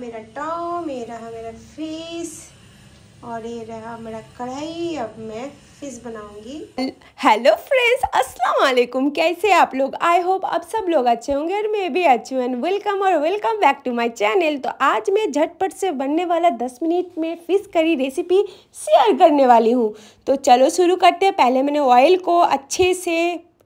मेरा टॉम ये रहा मेरा फेस और ये रहा मेरा कढ़ाई अब मैं बनाऊंगी हेलो फ्रेंड्स अस्सलाम वालेकुम कैसे आप लोग आई होप आप सब लोग अच्छे होंगे और मैं भी अच्छी हूँ वेलकम और welcome back to my channel तो आज मैं झटपट से बनने वाला 10 मिनट में फिश करी रेसिपी शेयर करने वाली हूँ तो चलो शुरू करते हैं पहले मैंने ऑयल को अच्छे से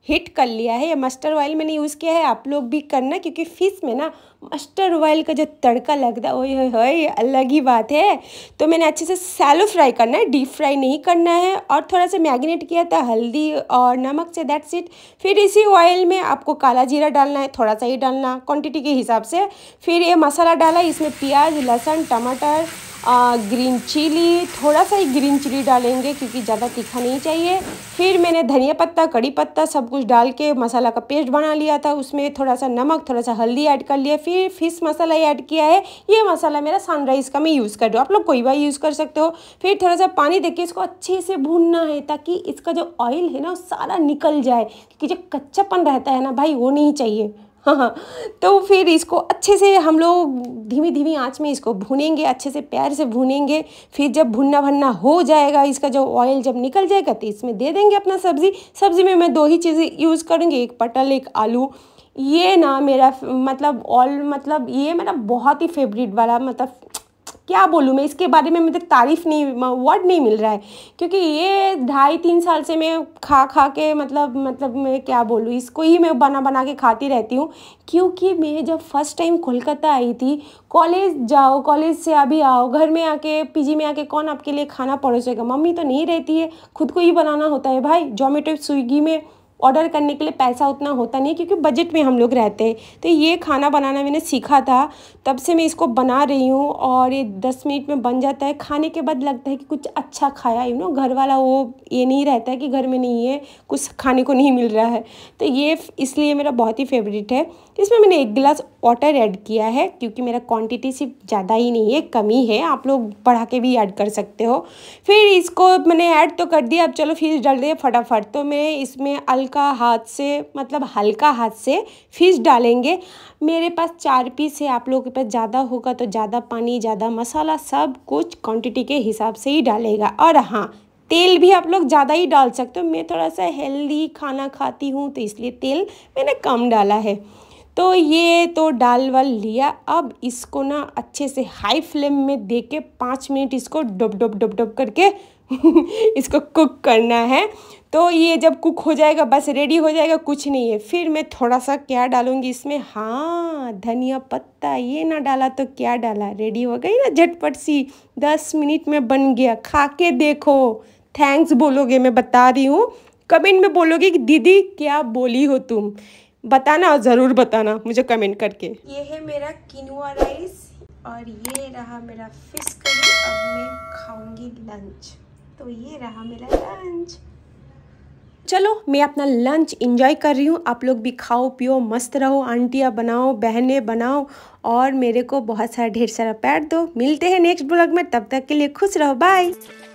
हिट कर लिया है या मस्टर्ड ऑयल मैंने यूज़ किया है आप लोग भी करना क्योंकि फ़िश में ना मस्टर्ड ऑयल का जो तड़का लगता है ओए ये अलग ही बात है तो मैंने अच्छे से सैलो फ्राई करना है डीप फ्राई नहीं करना है और थोड़ा सा मैगिनेट किया था हल्दी और नमक से दैट्स इट फिर इसी ऑयल में आपको काला जीरा डालना है थोड़ा सा ही डालना क्वान्टिटी के हिसाब से फिर ये मसाला डाला इसमें प्याज लहसुन टमाटर आ, ग्रीन चिली थोड़ा सा ही ग्रीन चिली डालेंगे क्योंकि ज़्यादा तीखा नहीं चाहिए फिर मैंने धनिया पत्ता कड़ी पत्ता सब कुछ डाल के मसाला का पेस्ट बना लिया था उसमें थोड़ा सा नमक थोड़ा सा हल्दी ऐड कर लिया फिर फिश मसाला ऐड किया है ये मसाला मेरा सनराइज़ का मैं यूज़ कर रहा हूँ आप लोग कोई बार यूज़ कर सकते हो फिर थोड़ा सा पानी देके इसको अच्छे से भूनना है ताकि इसका जो ऑयल है ना वो सारा निकल जाए क्योंकि जो कच्चापन रहता है ना भाई वो नहीं चाहिए हाँ तो फिर इसको अच्छे से हम लोग धीमी धीमी आंच में इसको भुनेंगे अच्छे से प्यार से भुनेंगे फिर जब भुनना भुनना हो जाएगा इसका जो ऑयल जब निकल जाएगा तो इसमें दे देंगे अपना सब्ज़ी सब्ज़ी में मैं दो ही चीज़ें यूज़ करूँगी एक पटल एक आलू ये ना मेरा मतलब ऑल मतलब ये मेरा बहुत ही फेवरेट वाला मतलब क्या बोलूँ मैं इसके बारे में मुझे तारीफ़ नहीं वर्ड नहीं मिल रहा है क्योंकि ये ढाई तीन साल से मैं खा खा के मतलब मतलब मैं क्या बोलूँ इसको ही मैं बना बना के खाती रहती हूँ क्योंकि मैं जब फर्स्ट टाइम कोलकाता आई थी कॉलेज जाओ कॉलेज से अभी आओ घर में आके पीजी में आके कौन आपके लिए खाना परोसेगा मम्मी तो नहीं रहती है खुद को ही बनाना होता है भाई जोमेटो स्विगी में ऑर्डर करने के लिए पैसा उतना होता नहीं है क्योंकि बजट में हम लोग रहते हैं तो ये खाना बनाना मैंने सीखा था तब से मैं इसको बना रही हूँ और ये दस मिनट में बन जाता है खाने के बाद लगता है कि कुछ अच्छा खाया यू नो घर वाला वो ये नहीं रहता है कि घर में नहीं है कुछ खाने को नहीं मिल रहा है तो ये इसलिए मेरा बहुत ही फेवरेट है इसमें मैंने एक गिलास वाटर ऐड किया है क्योंकि मेरा क्वांटिटी सिर्फ ज़्यादा ही नहीं है कमी है आप लोग बढ़ा के भी ऐड कर सकते हो फिर इसको मैंने ऐड तो कर दिया अब चलो फिश डाल दिया फटाफट तो मैं इसमें हल्का हाथ से मतलब हल्का हाथ से फिश डालेंगे मेरे पास चार पीस है आप लोगों के पास ज़्यादा होगा तो ज़्यादा पानी ज़्यादा मसाला सब कुछ क्वान्टिटी के हिसाब से ही डालेगा और हाँ तेल भी आप लोग ज़्यादा ही डाल सकते हो मैं थोड़ा सा हेल्दी खाना खाती हूँ तो इसलिए तेल मैंने कम डाला है तो ये तो डाल वाल लिया अब इसको ना अच्छे से हाई फ्लेम में दे के पाँच मिनट इसको डब डब डब डब करके इसको कुक करना है तो ये जब कुक हो जाएगा बस रेडी हो जाएगा कुछ नहीं है फिर मैं थोड़ा सा क्या डालूँगी इसमें हाँ धनिया पत्ता ये ना डाला तो क्या डाला रेडी हो गई ना झटपट सी दस मिनट में बन गया खा के देखो थैंक्स बोलोगे मैं बता रही हूँ कमेंट में बोलोगे कि दीदी क्या बोली हो तुम बताना और ज़रूर बताना मुझे कमेंट करके ये है मेरा किनुआ राइस और ये रहा मेरा फिश करी अब मैं खाऊंगी लंच तो ये रहा मेरा लंच चलो मैं अपना लंच इंजॉय कर रही हूँ आप लोग भी खाओ पियो मस्त रहो आंटियाँ बनाओ बहनें बनाओ और मेरे को बहुत सारा ढेर सारा पैर दो मिलते हैं नेक्स्ट ब्लॉग में तब तक के लिए खुश रहो बाय